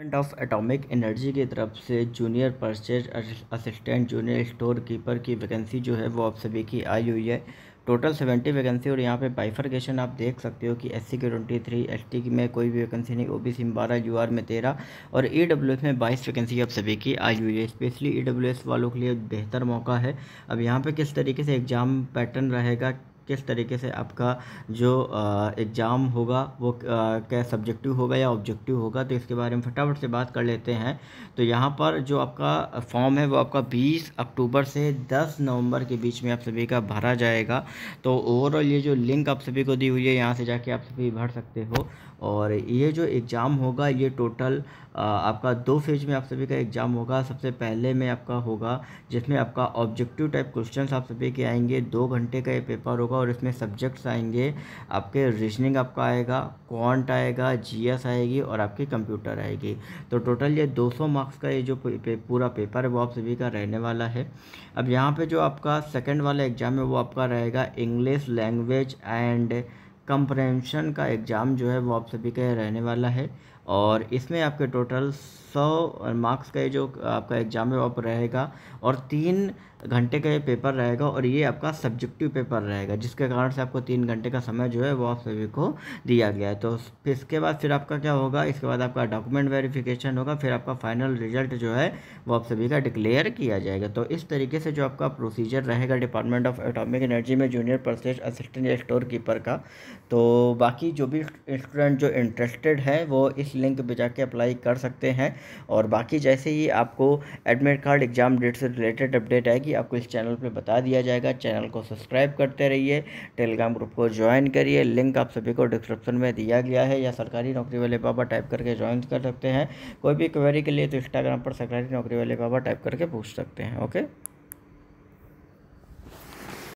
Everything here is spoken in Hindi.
डिपार्टमेंट ऑफ एटॉमिक एनर्जी की तरफ से junior purchase assistant junior store keeper की वैकेंसी जो है वो आप सभी की आई हुई है टोटल सेवेंटी वैकेंसी और यहाँ पे बाइफरकेशन आप देख सकते हो कि एससी के ट्वेंटी थ्री एस टी में कोई भी वैकेंसी नहीं ओबीसी में बारह यू में तेरह और ई डब्ल्यू एस में बाईस वैकेंसी आप सभी की आई हुई है स्पेशली ई डब्ल्यू एस वालों के लिए बेहतर मौका है अब यहाँ पर किस तरीके से एग्ज़ाम पैटर्न रहेगा किस तरीके से आपका जो एग्ज़ाम होगा वो क्या सब्जेक्टिव होगा या ऑब्जेक्टिव होगा तो इसके बारे में फटाफट से बात कर लेते हैं तो यहाँ पर जो आपका फॉर्म है वो आपका 20 अक्टूबर से 10 नवंबर के बीच में आप सभी का भरा जाएगा तो ओवरऑल ये जो लिंक आप सभी को दी हुई है यहाँ से जाके आप सभी भर सकते हो और ये जो एग्ज़ाम होगा ये टोटल आपका दो फेज में आप सभी का एग्ज़ाम होगा सबसे पहले में आपका होगा जिसमें आपका ऑब्जेक्टिव टाइप क्वेश्चन आप सभी के आएंगे दो घंटे का ये पेपर होगा और इसमें सब्जेक्ट्स आएंगे आपके रीजनिंग आपका आएगा क्वांट आएगा जीएस आएगी और आपकी कंप्यूटर आएगी तो टोटल ये 200 मार्क्स का ये जो पे, पूरा पेपर है वो आप सभी का रहने वाला है अब यहाँ पे जो आपका सेकंड वाला एग्ज़ाम है वो आपका रहेगा इंग्लिश लैंग्वेज एंड कंप्रेंशन का एग्ज़ाम जो है वो आप सभी का रहने वाला है और इसमें आपके टोटल सौ मार्क्स का ये जो आपका एग्ज़ाम है वो रहेगा और तीन घंटे का ये पेपर रहेगा और ये आपका सब्जेक्टिव पेपर रहेगा जिसके कारण से आपको तीन घंटे का समय जो है वो आप सभी को दिया गया है तो फिर इसके बाद फिर आपका क्या होगा इसके बाद आपका डॉक्यूमेंट वेरिफिकेशन होगा फिर आपका फाइनल रिजल्ट जो है वो आप सभी का डिक्लेयर किया जाएगा तो इस तरीके से जो आपका प्रोसीजर रहेगा डिपार्टमेंट ऑफ एटॉमिक एनर्जी में junior purchase assistant store keeper का तो बाकी जो भी स्टूडेंट जो इंटरेस्टेड है वो इस लिंक पर जाके अप्लाई कर सकते हैं और बाकी जैसे ही आपको एडमिट कार्ड एग्ज़ाम डेट से रिलेटेड अपडेट आएगी आपको इस चैनल पर बता दिया जाएगा चैनल को सब्सक्राइब करते रहिए टेलीग्राम ग्रुप को ज्वाइन करिए लिंक आप सभी को डिस्क्रिप्शन में दिया गया है या सरकारी नौकरी वाले पापा टाइप करके ज्वाइन कर सकते हैं कोई भी क्वेरी के लिए तो इंस्टाग्राम पर सरकारी नौकरी वाले पापा टाइप करके पूछ सकते हैं ओके